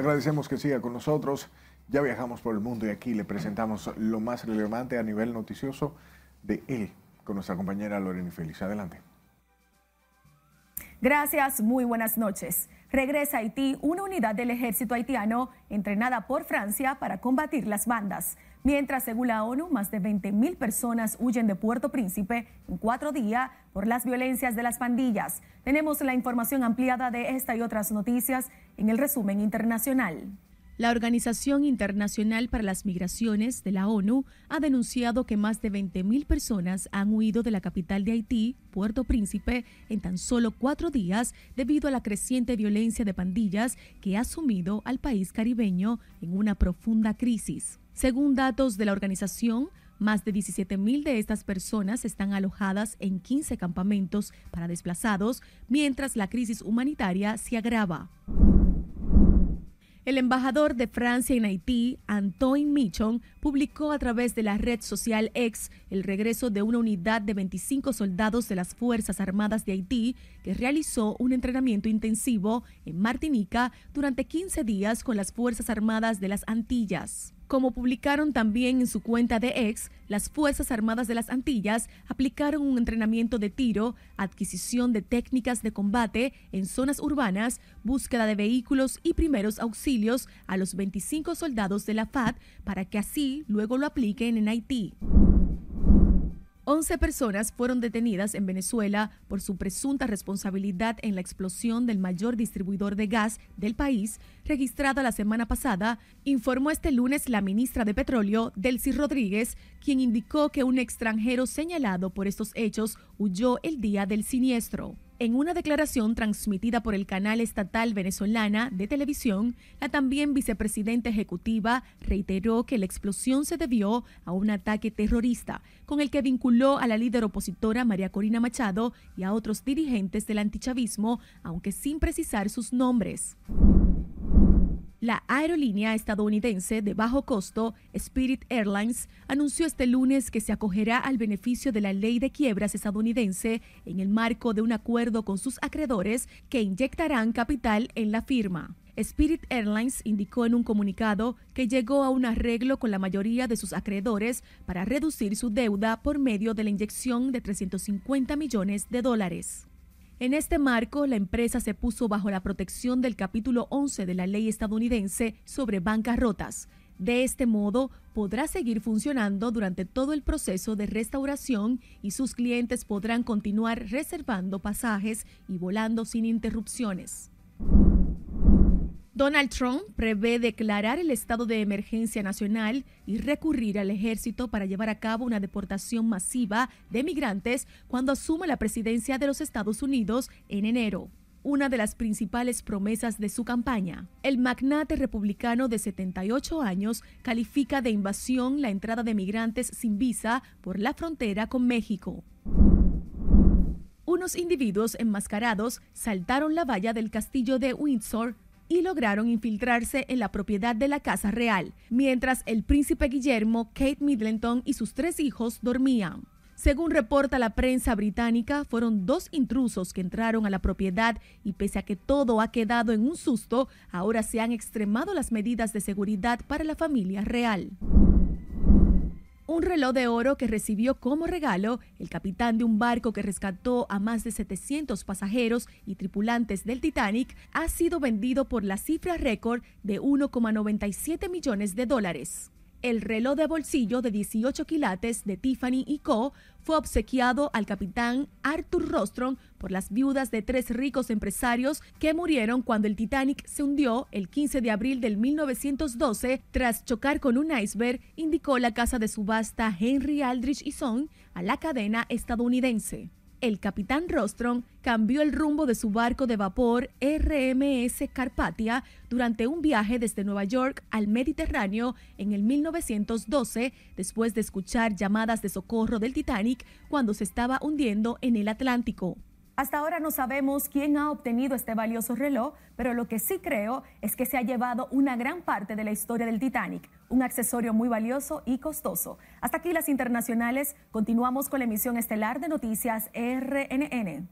Agradecemos que siga con nosotros. Ya viajamos por el mundo y aquí le presentamos lo más relevante a nivel noticioso de él con nuestra compañera Lorena Félix. Adelante. Gracias, muy buenas noches. Regresa a Haití una unidad del ejército haitiano entrenada por Francia para combatir las bandas. Mientras, según la ONU, más de 20.000 personas huyen de Puerto Príncipe en cuatro días por las violencias de las pandillas. Tenemos la información ampliada de esta y otras noticias en el resumen internacional. La Organización Internacional para las Migraciones de la ONU ha denunciado que más de 20.000 personas han huido de la capital de Haití, Puerto Príncipe, en tan solo cuatro días debido a la creciente violencia de pandillas que ha sumido al país caribeño en una profunda crisis. Según datos de la organización, más de 17.000 de estas personas están alojadas en 15 campamentos para desplazados, mientras la crisis humanitaria se agrava. El embajador de Francia en Haití, Antoine Michon, publicó a través de la red social X el regreso de una unidad de 25 soldados de las Fuerzas Armadas de Haití que realizó un entrenamiento intensivo en Martinica durante 15 días con las Fuerzas Armadas de las Antillas. Como publicaron también en su cuenta de ex, las Fuerzas Armadas de las Antillas aplicaron un entrenamiento de tiro, adquisición de técnicas de combate en zonas urbanas, búsqueda de vehículos y primeros auxilios a los 25 soldados de la FAD para que así luego lo apliquen en Haití. 11 personas fueron detenidas en Venezuela por su presunta responsabilidad en la explosión del mayor distribuidor de gas del país registrada la semana pasada, informó este lunes la ministra de Petróleo, Delcy Rodríguez, quien indicó que un extranjero señalado por estos hechos huyó el día del siniestro. En una declaración transmitida por el canal estatal venezolana de televisión, la también vicepresidenta ejecutiva reiteró que la explosión se debió a un ataque terrorista, con el que vinculó a la líder opositora María Corina Machado y a otros dirigentes del antichavismo, aunque sin precisar sus nombres. La aerolínea estadounidense de bajo costo, Spirit Airlines, anunció este lunes que se acogerá al beneficio de la ley de quiebras estadounidense en el marco de un acuerdo con sus acreedores que inyectarán capital en la firma. Spirit Airlines indicó en un comunicado que llegó a un arreglo con la mayoría de sus acreedores para reducir su deuda por medio de la inyección de 350 millones de dólares. En este marco, la empresa se puso bajo la protección del capítulo 11 de la ley estadounidense sobre bancarrotas. De este modo, podrá seguir funcionando durante todo el proceso de restauración y sus clientes podrán continuar reservando pasajes y volando sin interrupciones. Donald Trump prevé declarar el estado de emergencia nacional y recurrir al ejército para llevar a cabo una deportación masiva de migrantes cuando asume la presidencia de los Estados Unidos en enero una de las principales promesas de su campaña. El magnate republicano de 78 años califica de invasión la entrada de migrantes sin visa por la frontera con México. Unos individuos enmascarados saltaron la valla del castillo de Windsor y lograron infiltrarse en la propiedad de la Casa Real, mientras el príncipe Guillermo, Kate Middleton y sus tres hijos dormían. Según reporta la prensa británica, fueron dos intrusos que entraron a la propiedad y pese a que todo ha quedado en un susto, ahora se han extremado las medidas de seguridad para la familia real un reloj de oro que recibió como regalo el capitán de un barco que rescató a más de 700 pasajeros y tripulantes del Titanic, ha sido vendido por la cifra récord de 1,97 millones de dólares. El reloj de bolsillo de 18 quilates de Tiffany y Co. fue obsequiado al capitán Arthur Rostron por las viudas de tres ricos empresarios que murieron cuando el Titanic se hundió el 15 de abril de 1912 tras chocar con un iceberg, indicó la casa de subasta Henry Aldrich y Son a la cadena estadounidense el capitán Rostron cambió el rumbo de su barco de vapor RMS Carpatia durante un viaje desde Nueva York al Mediterráneo en el 1912 después de escuchar llamadas de socorro del Titanic cuando se estaba hundiendo en el Atlántico. Hasta ahora no sabemos quién ha obtenido este valioso reloj, pero lo que sí creo es que se ha llevado una gran parte de la historia del Titanic, un accesorio muy valioso y costoso. Hasta aquí las internacionales. Continuamos con la emisión estelar de noticias RNN.